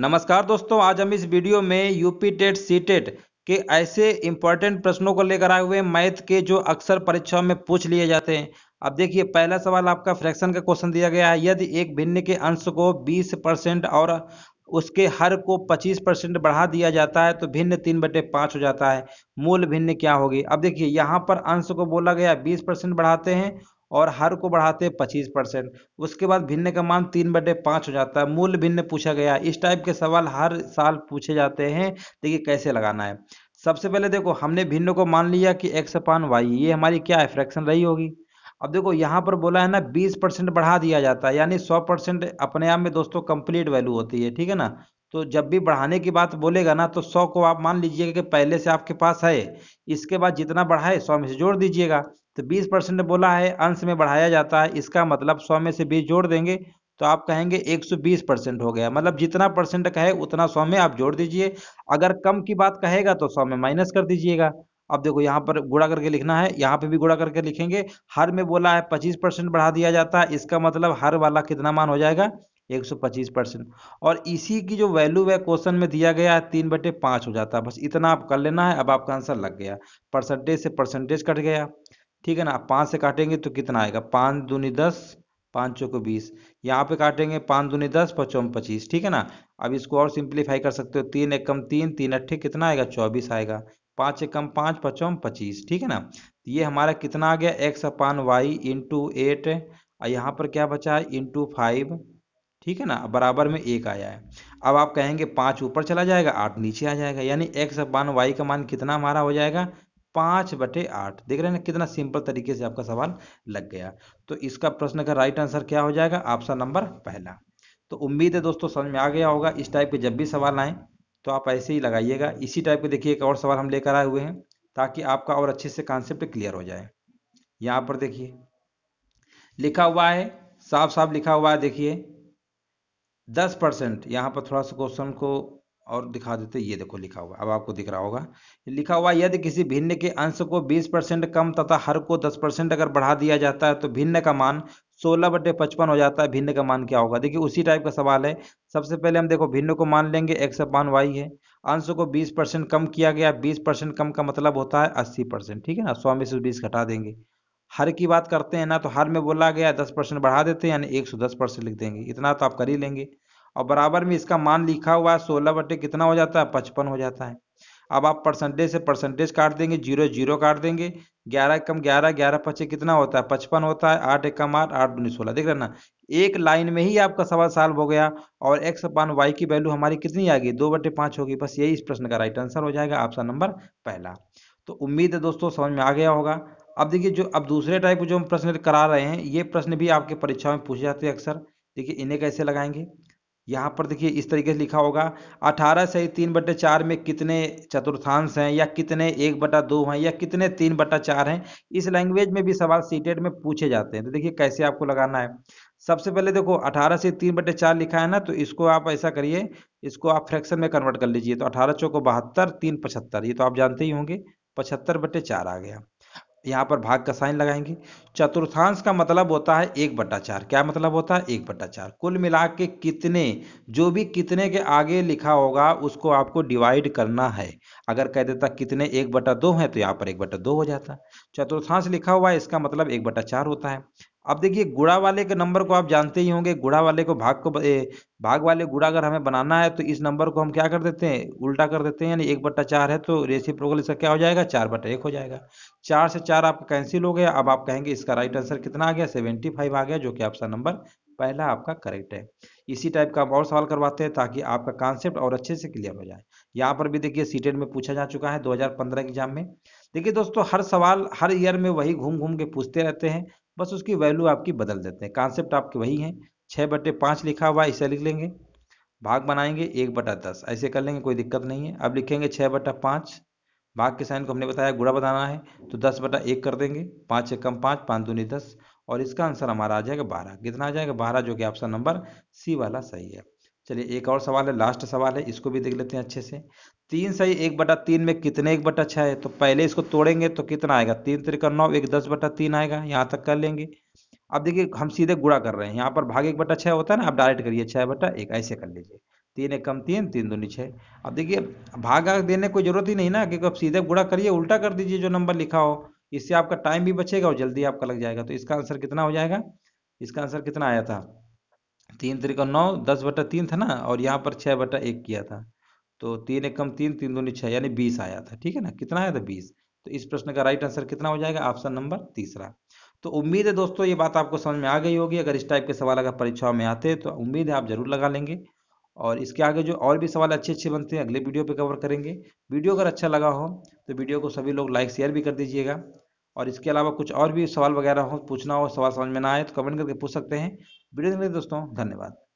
नमस्कार दोस्तों आज हम इस वीडियो में यूपी टेट सी टेट के ऐसे इंपॉर्टेंट प्रश्नों को लेकर आए हुए मैथ के जो अक्सर परीक्षाओं में पूछ लिए जाते हैं अब देखिए पहला सवाल आपका फ्रैक्शन का क्वेश्चन दिया गया है यदि एक भिन्न के अंश को 20 परसेंट और उसके हर को 25 परसेंट बढ़ा दिया जाता है तो भिन्न तीन बटे पाँच हो जाता है मूल भिन्न क्या होगी अब देखिए यहाँ पर अंश को बोला गया 20 परसेंट बढ़ाते हैं और हर को बढ़ाते हैं पच्चीस परसेंट उसके बाद भिन्न का मान तीन बटे पाँच हो जाता है मूल भिन्न पूछा गया इस टाइप के सवाल हर साल पूछे जाते हैं देखिए कैसे लगाना है सबसे पहले देखो हमने भिन्न को मान लिया कि एक्स अपान वाई ये हमारी क्या है फ्रैक्शन रही होगी अब देखो यहाँ पर बोला है ना बीस परसेंट बढ़ा दिया जाता है यानी सौ परसेंट अपने आप में दोस्तों कंप्लीट वैल्यू होती है ठीक है ना तो जब भी बढ़ाने की बात बोलेगा ना तो सौ को आप मान लीजिएगा कि पहले से आपके पास है इसके बाद जितना बढ़ाए सौ में से जोड़ दीजिएगा तो 20 परसेंट बोला है अंश में बढ़ाया जाता है इसका मतलब 100 में से 20 जोड़ देंगे तो आप कहेंगे 120 परसेंट हो गया मतलब जितना परसेंट कहे उतना 100 में आप जोड़ दीजिए अगर कम की बात कहेगा तो 100 में माइनस कर दीजिएगा अब देखो यहाँ पर गुड़ा करके लिखना है यहाँ पे भी गुड़ा करके लिखेंगे हर में बोला है पच्चीस परसेंट बढ़ा दिया जाता है इसका मतलब हर वाला कितना मान हो जाएगा पच्चीस परसेंट और इसी की जो वैल्यू है क्वेश्चन में दिया गया है तीन बटे पांच हो जाता है बस इतना आप कर लेना है अब आपका आंसर लग गया परसेंटेज से परसेंटेज कट गया ठीक है ना पाँच से काटेंगे तो कितना आएगा पाँच दूनी दस पाँच चौको बीस यहाँ पे काटेंगे पाँच दूनी दस पचौम पच्चीस ठीक है ना अब इसको और सिंप्लीफाई कर सकते हो तीन एक कम तीन तीन अट्ठे कितना आएगा चौबीस आएगा पाँच एक कम पाँच पचौम पच्चीस ठीक है ना ये हमारा कितना आ गया X upon Y into eight और यहाँ पर क्या बचा है इंटू फाइव ठीक है ना बराबर में एक आया है अब आप कहेंगे पाँच ऊपर चला जाएगा आठ नीचे आ जाएगा यानी एक्स अपान वाई का मान कितना हमारा हो जाएगा पांच बटे आठ देख रहे हैं ना कितना सिंपल तरीके से आपका सवाल लग गया तो इसका प्रश्न का राइट आंसर क्या हो जाएगा ऑप्शन नंबर पहला तो उम्मीद है दोस्तों समझ में आ गया होगा इस टाइप के जब भी सवाल आए तो आप ऐसे ही लगाइएगा इसी टाइप के देखिए एक और सवाल हम लेकर आए हुए हैं ताकि आपका और अच्छे से कॉन्सेप्ट क्लियर हो जाए यहां पर देखिए लिखा हुआ है साफ साफ लिखा हुआ है देखिए दस परसेंट यहां पर थोड़ा सा क्वेश्चन को और दिखा देते ये देखो लिखा हुआ अब आपको दिख रहा होगा लिखा हुआ यदि किसी भिन्न के अंश को 20 परसेंट कम तथा हर को 10 परसेंट अगर बढ़ा दिया जाता है तो भिन्न का मान 16 बटे पचपन हो जाता है भिन्न का मान क्या होगा देखिए उसी टाइप का सवाल है सबसे पहले हम देखो भिन्न को मान लेंगे एक्स अपान वाई है अंश को 20 परसेंट कम किया गया 20 परसेंट कम का मतलब होता है 80 परसेंट ठीक है ना सौ में से बीस घटा देंगे हर की बात करते हैं ना तो हर में बोला गया दस परसेंट बढ़ा देते हैं यानी एक सौ दस परसेंट लिख देंगे इतना तो आप कर ही लेंगे और बराबर में इसका मान लिखा हुआ है सोलह बटे कितना हो जाता है पचपन हो जाता है अब आप परसेंटेज से परसेंटेज काट देंगे जीरो जीरो काट देंगे ग्यारह एकम ग्यारह ग्यारह पच्चे कितना होता है पचपन होता है आठ एकम आठ आठ दूनी सोलह देख रहे ना एक लाइन में ही आपका सवाल साल हो गया और एक्स अपान वाई की वैल्यू हमारी कितनी आ गई दो बटे पांच होगी बस यही इस प्रश्न का राइट आंसर हो जाएगा ऑप्शन नंबर पहला तो उम्मीद है दोस्तों समझ में आ गया होगा अब देखिए जो अब दूसरे टाइप जो हम प्रश्न करा रहे हैं ये प्रश्न भी आपके परीक्षा में पूछे जाते हैं अक्सर देखिए इन्हें कैसे लगाएंगे यहाँ पर देखिए इस तरीके से लिखा होगा अठारह सही तीन बटे चार में कितने चतुर्थांश हैं या कितने एक बटा दो हैं या कितने तीन बटा चार हैं इस लैंग्वेज में भी सवाल सीटेड में पूछे जाते हैं तो देखिए कैसे आपको लगाना है सबसे पहले देखो अठारह से तीन बटे चार लिखा है ना तो इसको आप ऐसा करिए इसको आप फ्रैक्शन में कन्वर्ट कर लीजिए तो अठारह चौको बहत्तर तीन पचहत्तर ये तो आप जानते ही होंगे पचहत्तर बटे चार आ गया यहाँ पर भाग का साइन लगाएंगे चतुर्थांश का मतलब होता है एक बट्टा चार क्या मतलब होता है एक बट्टा चार कुल मिला के कितने जो भी कितने के आगे लिखा होगा उसको आपको डिवाइड करना है अगर कह देता कितने एक बटा दो है तो यहाँ पर एक बटा दो हो जाता चतुर्थांश लिखा हुआ है इसका मतलब एक बट्टा चार होता है अब देखिए गुड़ा वाले के नंबर को आप जानते ही होंगे गुड़ा वाले को भाग को ए, भाग वाले गुड़ा अगर हमें बनाना है तो इस नंबर को हम क्या कर देते हैं उल्टा कर देते हैं यानी एक बट्टा चार है तो प्रोगल इसका क्या हो जाएगा चार बट्टा एक हो जाएगा चार से चार आपका कैंसिल हो गया अब आप कहेंगे इसका राइट आंसर कितना आ गया सेवेंटी फाइव आ गया जो कि आपका नंबर पहला आपका करेक्ट है इसी टाइप का और सवाल करवाते हैं ताकि आपका कॉन्सेप्ट और अच्छे से क्लियर हो जाए यहाँ पर भी देखिए सीटेड में पूछा जा चुका है 2015 के एग्जाम में देखिए दोस्तों हर सवाल हर ईयर में वही घूम घूम के पूछते रहते हैं बस उसकी वैल्यू आपकी बदल देते हैं कॉन्सेप्ट आपके वही है छः बटे पाँच लिखा हुआ है इसे लिख लेंगे भाग बनाएंगे एक बटा दस ऐसे कर लेंगे कोई दिक्कत नहीं है अब लिखेंगे छः बटा पाँच भाग के साइन को हमने बताया गुड़ा बताना है तो दस बटा एक कर देंगे पाँच एक कम पाँच पाँच दूनी दस और इसका आंसर हमारा आ जाएगा बारह कितना आ जाएगा बारह जो कि ऑप्शन नंबर सी वाला सही है चलिए एक और सवाल है लास्ट सवाल है इसको भी देख लेते हैं अच्छे से तीन सही एक बटा तीन में कितने एक बटा छः है तो पहले इसको तोड़ेंगे तो कितना आएगा तीन त्रिका नौ एक दस बटा तीन आएगा यहाँ तक कर लेंगे अब देखिए हम सीधे गुड़ा कर रहे हैं यहाँ पर भाग एक बटा छः होता है ना आप डायरेक्ट करिए छः बटा एक ऐसे कर लीजिए तीन एक कम तीन तीन दूनी छः अब देखिए भाग देने कोई जरूरत ही नहीं ना क्योंकि आप सीधे गुड़ा करिए उल्टा कर दीजिए जो नंबर लिखा हो इससे आपका टाइम भी बचेगा और जल्दी आपका लग जाएगा तो इसका आंसर कितना हो जाएगा इसका आंसर कितना आया था तीन त्रिका नौ दस बटा तीन था ना और यहाँ पर छः बटा एक किया था तो तीन एकम तीन तीन दूनी छः यानी बीस आया था ठीक है ना कितना आया था बीस तो इस प्रश्न का राइट आंसर कितना हो जाएगा ऑप्शन नंबर तीसरा तो उम्मीद है दोस्तों ये बात आपको समझ में आ गई होगी अगर इस टाइप के सवाल अगर परीक्षाओं में आते हैं तो उम्मीद है आप जरूर लगा लेंगे और इसके आगे जो और भी सवाल अच्छे अच्छे बनते हैं अगले वीडियो पे कवर करेंगे वीडियो अगर अच्छा लगा हो तो वीडियो को सभी लोग लाइक शेयर भी कर दीजिएगा और इसके अलावा कुछ और भी सवाल वगैरह हो पूछना हो सवाल समझ में ना आए तो कमेंट करके पूछ सकते हैं वीडियो देखने दोस्तों धन्यवाद